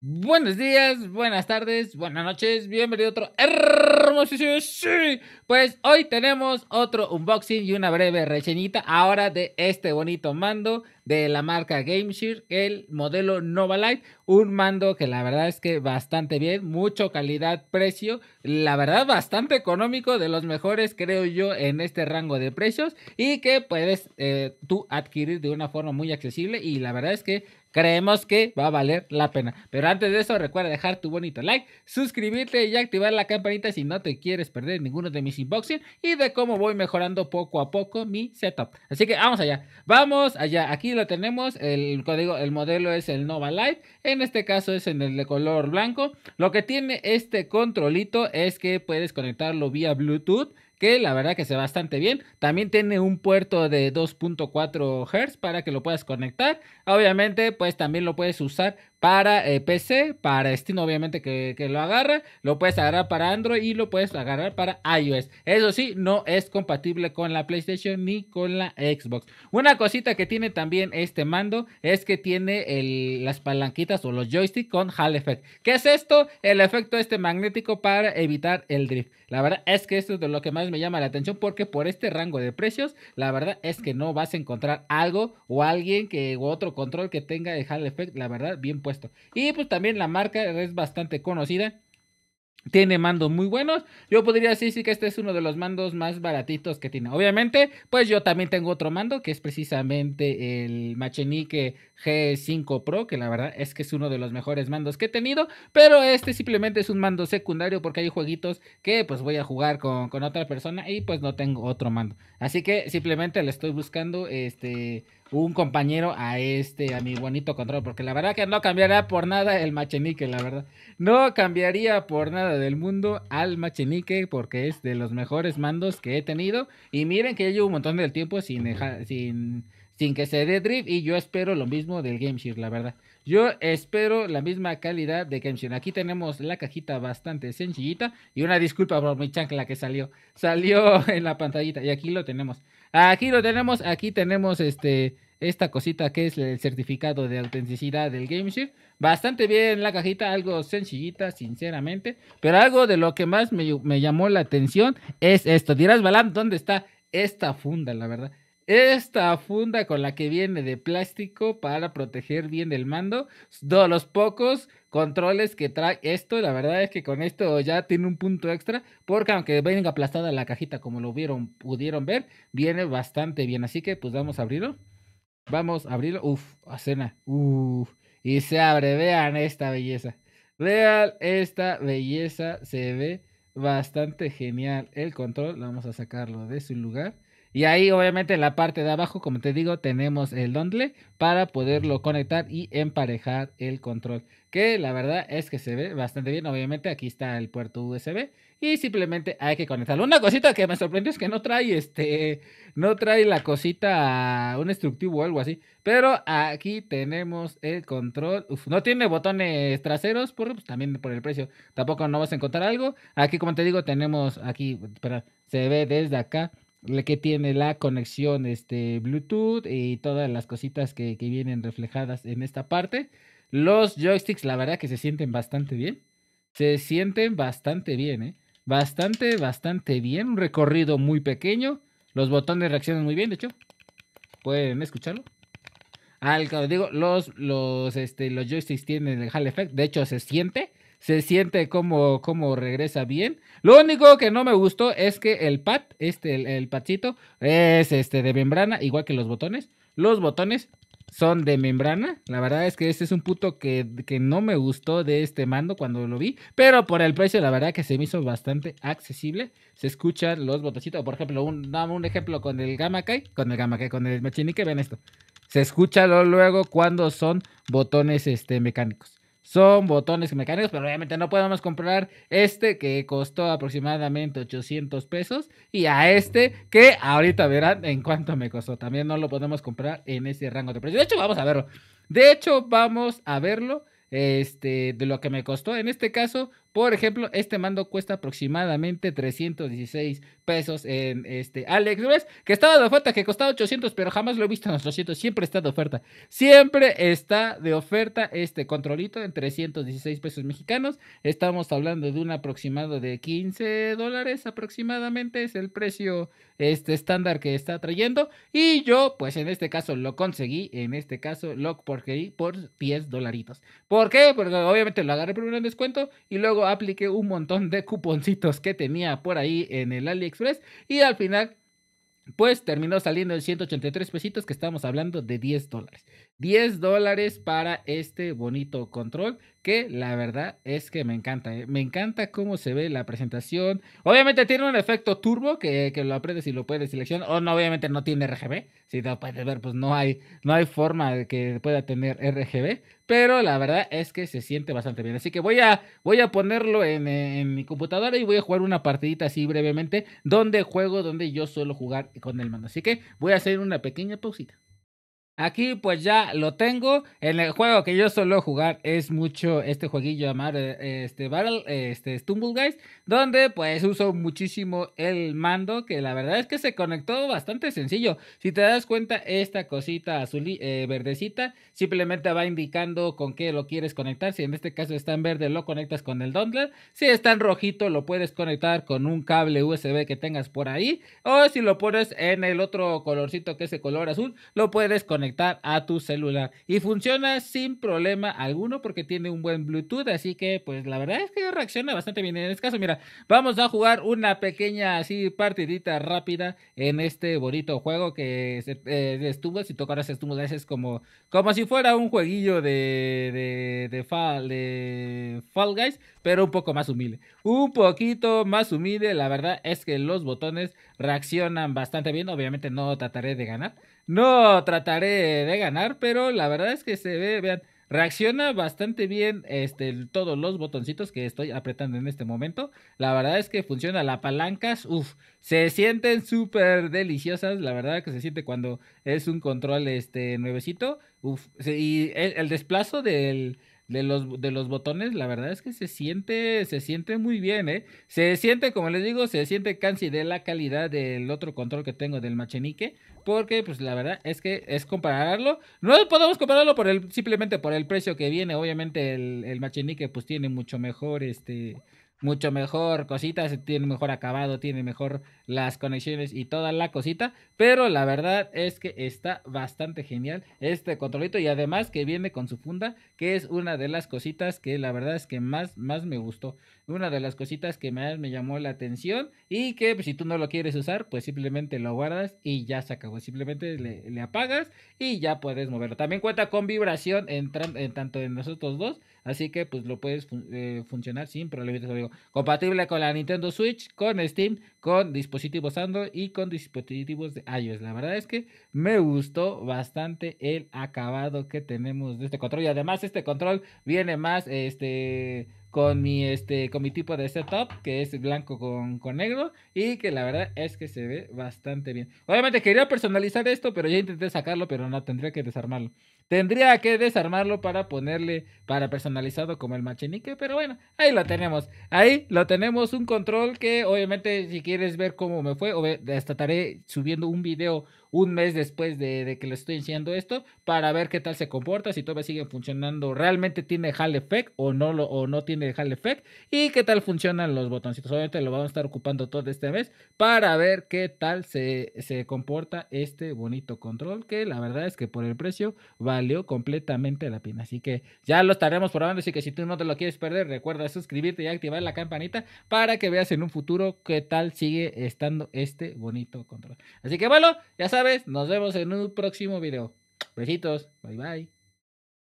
Buenos días, buenas tardes, buenas noches, bienvenido a otro hermosísimo. Sí, pues hoy tenemos otro unboxing y una breve reseñita ahora de este bonito mando de la marca GameShare, el modelo Nova Light un mando que la verdad es que bastante bien, mucho calidad-precio, la verdad bastante económico, de los mejores creo yo en este rango de precios y que puedes eh, tú adquirir de una forma muy accesible y la verdad es que creemos que va a valer la pena. Pero antes de eso, recuerda dejar tu bonito like, suscribirte y activar la campanita si no te quieres perder ninguno de mis unboxing y de cómo voy mejorando poco a poco mi setup. Así que vamos allá, vamos allá. Aquí lo tenemos, el código, el modelo es el Nova Light en este caso es en el de color blanco. Lo que tiene este controlito es que puedes conectarlo vía Bluetooth que la verdad que se bastante bien. También tiene un puerto de 2.4 Hz para que lo puedas conectar. Obviamente, pues también lo puedes usar para eh, PC, para Steam obviamente que, lo agarra, lo puedes agarrar para Android y lo puedes agarrar para iOS. Eso sí, no es compatible con la PlayStation ni con la Xbox. Una cosita que tiene también este mando es que tiene las palanquitas o los joysticks con Hall Effect. ¿Qué es esto? El efecto este magnético para evitar el drift. La verdad es que esto es de lo que más me llama la atención porque por este rango de precios, la verdad es que no vas a encontrar algo o alguien que otro control que tenga el Hall Effect, la verdad bien y pues también la marca es bastante conocida. Tiene mandos muy buenos. Yo podría decir sí, que este es uno de los mandos más baratitos que tiene. Obviamente, pues yo también tengo otro mando que es precisamente el Machenique G5 Pro, que la verdad es que es uno de los mejores mandos que he tenido, pero este simplemente es un mando secundario porque hay jueguitos que pues voy a jugar con, otra persona y pues no tengo otro mando. Así que simplemente le estoy buscando este un compañero a este, a mi bonito control, porque la verdad que no cambiará por nada el machenique, la verdad. No cambiaría por nada del mundo al machenique porque es de los mejores mandos que he tenido y miren que ya llevo un montón del tiempo sin dejar, sin sin que se dé drift y yo espero lo mismo del GameShare, la verdad. Yo espero la misma calidad de GameShare. Aquí tenemos la cajita bastante sencillita y una disculpa por mi chancla que salió, salió en la pantallita y aquí lo tenemos. Aquí lo tenemos, aquí tenemos este esta cosita que es el certificado de autenticidad del GameShare. Bastante bien la cajita, algo sencillita, sinceramente. Pero algo de lo que más me, me llamó la atención es esto. Dirás, Balam, ¿dónde está esta funda, la verdad? Esta funda con la que viene de plástico para proteger bien el mando. De los pocos controles que trae esto, la verdad es que con esto ya tiene un punto extra, porque aunque venga aplastada la cajita como lo vieron, pudieron ver, viene bastante bien. Así que pues vamos a abrirlo. Vamos a abrirlo. Uf, acena Uf. Y se abre. Vean esta belleza. Vean esta belleza. Se ve bastante genial el control. Vamos a sacarlo de su lugar. Y ahí obviamente en la parte de abajo, como te digo, tenemos el dongle para poderlo conectar y emparejar el control. Que la verdad es que se ve bastante bien. Obviamente aquí está el puerto USB y simplemente hay que conectarlo. Una cosita que me sorprendió es que no trae este, no trae la cosita, un instructivo o algo así. Pero aquí tenemos el control. no tiene botones traseros, por, pues, también por el precio. Tampoco no vas a encontrar algo. Aquí como te digo tenemos aquí, espera, se ve desde acá que tiene la conexión este, Bluetooth y todas las cositas que, vienen reflejadas en esta parte. Los joysticks, la verdad que se sienten bastante bien. Se sienten bastante bien, ¿eh? Bastante, bastante bien. Un recorrido muy pequeño. Los botones reaccionan muy bien, de hecho. ¿Pueden escucharlo? Al digo, los, los, este, los joysticks tienen el Hall Effect. De hecho, se siente se siente como, como regresa bien. Lo único que no me gustó es que el pad, este, el, el es este de membrana, igual que los botones. Los botones son de membrana. La verdad es que este es un puto que, no me gustó de este mando cuando lo vi. Pero por el precio, la verdad que se me hizo bastante accesible. Se escuchan los botoncitos. Por ejemplo, un, un ejemplo con el Gamma Con el Gamma con el Machinique, ven esto. Se escucha luego cuando son botones este, mecánicos son botones mecánicos, pero obviamente no podemos comprar este que costó aproximadamente 800 pesos y a este que ahorita verán en cuánto me costó. También no lo podemos comprar en ese rango de precio. De hecho, vamos a verlo. De hecho, vamos a verlo este, de lo que me costó. En este caso, por ejemplo, este mando cuesta aproximadamente 316 pesos en este Alex AliExpress, que estaba de oferta, que costaba 800, pero jamás lo he visto en los 800. Siempre está de oferta. Siempre está de oferta este controlito en 316 pesos mexicanos. Estamos hablando de un aproximado de 15 dólares aproximadamente. Es el precio este estándar que está trayendo. Y yo, pues en este caso lo conseguí. En este caso lo porque por 10 dolaritos. ¿Por qué? Porque obviamente lo agarré primero en descuento y luego apliqué un montón de cuponcitos que tenía por ahí en el AliExpress y al final pues terminó saliendo en 183 pesitos que estamos hablando de 10 dólares. 10 dólares para este bonito control que la verdad es que me encanta. ¿eh? Me encanta cómo se ve la presentación. Obviamente tiene un efecto turbo que, lo aprendes y lo puedes seleccionar. O no, obviamente no tiene RGB. Si te lo puedes ver, pues no hay, no hay forma de que pueda tener RGB. Pero la verdad es que se siente bastante bien. Así que voy a, voy a ponerlo en, eh, en mi computadora y voy a jugar una partidita así brevemente. Donde juego, donde yo suelo jugar con el mando. Así que voy a hacer una pequeña pausita. Aquí pues ya lo tengo. En el juego que yo suelo jugar es mucho este jueguillo llamado eh, este Battle, este Stumble Guys, donde pues uso muchísimo el mando, que la verdad es que se conectó bastante sencillo. Si te das cuenta, esta cosita azul eh, verdecita simplemente va indicando con qué lo quieres conectar. Si en este caso está en verde, lo conectas con el dongle. Si está en rojito, lo puedes conectar con un cable USB que tengas por ahí. O si lo pones en el otro colorcito que es el color azul, lo puedes conectar a tu celular. Y funciona sin problema alguno porque tiene un buen Bluetooth. Así que, pues la verdad es que reacciona bastante bien. En este caso, mira, vamos a jugar una pequeña así partidita rápida en este bonito juego que se eh, de Si tocaras estuvo es como, como si fuera un jueguillo de, de, de, fall, de Fall Guys, pero un poco más humilde. Un poquito más humilde. La verdad es que los botones reaccionan bastante bien. Obviamente no trataré de ganar. No trataré de ganar, pero la verdad es que se ve, vean, reacciona bastante bien este, todos los botoncitos que estoy apretando en este momento. La verdad es que funciona la palancas, uff, se sienten súper deliciosas, la verdad que se siente cuando es un control este nuevecito, uff, y el desplazo del de los, de los botones, la verdad es que se siente, se siente muy bien, ¿eh? Se siente, como les digo, se siente casi de la calidad del otro control que tengo del Machenique, porque pues la verdad es que es compararlo. No podemos compararlo por el, simplemente por el precio que viene, obviamente el, el Machenique pues tiene mucho mejor, este, mucho mejor cositas, tiene mejor acabado, tiene mejor las conexiones y toda la cosita, pero la verdad es que está bastante genial este controlito y además que viene con su funda, que es una de las cositas que la verdad es que más, más me gustó, una de las cositas que más me llamó la atención y que pues, si tú no lo quieres usar, pues simplemente lo guardas y ya se acabó, simplemente le, apagas y ya puedes moverlo. También cuenta con vibración en, tanto en nosotros dos Así que pues lo puedes eh, funcionar sin problemas. digo Compatible con la Nintendo Switch, con Steam, con dispositivos Android y con dispositivos de iOS. La verdad es que me gustó bastante el acabado que tenemos de este control. Y además este control viene más este con mi este con mi tipo de setup que es blanco con, negro y que la verdad es que se ve bastante bien obviamente quería personalizar esto pero ya intenté sacarlo pero no tendría que desarmarlo tendría que desarmarlo para ponerle para personalizado como el machinique pero bueno ahí lo tenemos ahí lo tenemos un control que obviamente si quieres ver cómo me fue hasta estaré subiendo un video un mes después de, que le estoy enseñando esto para ver qué tal se comporta si todavía sigue funcionando realmente tiene hall effect o no lo, o no tiene de dejarle Effect y qué tal funcionan los botoncitos. Obviamente lo vamos a estar ocupando todo este mes para ver qué tal se, se comporta este bonito control que la verdad es que por el precio valió completamente la pena. Así que ya lo estaremos probando, así que si tú no te lo quieres perder, recuerda suscribirte y activar la campanita para que veas en un futuro qué tal sigue estando este bonito control. Así que bueno, ya sabes, nos vemos en un próximo video. Besitos, bye bye.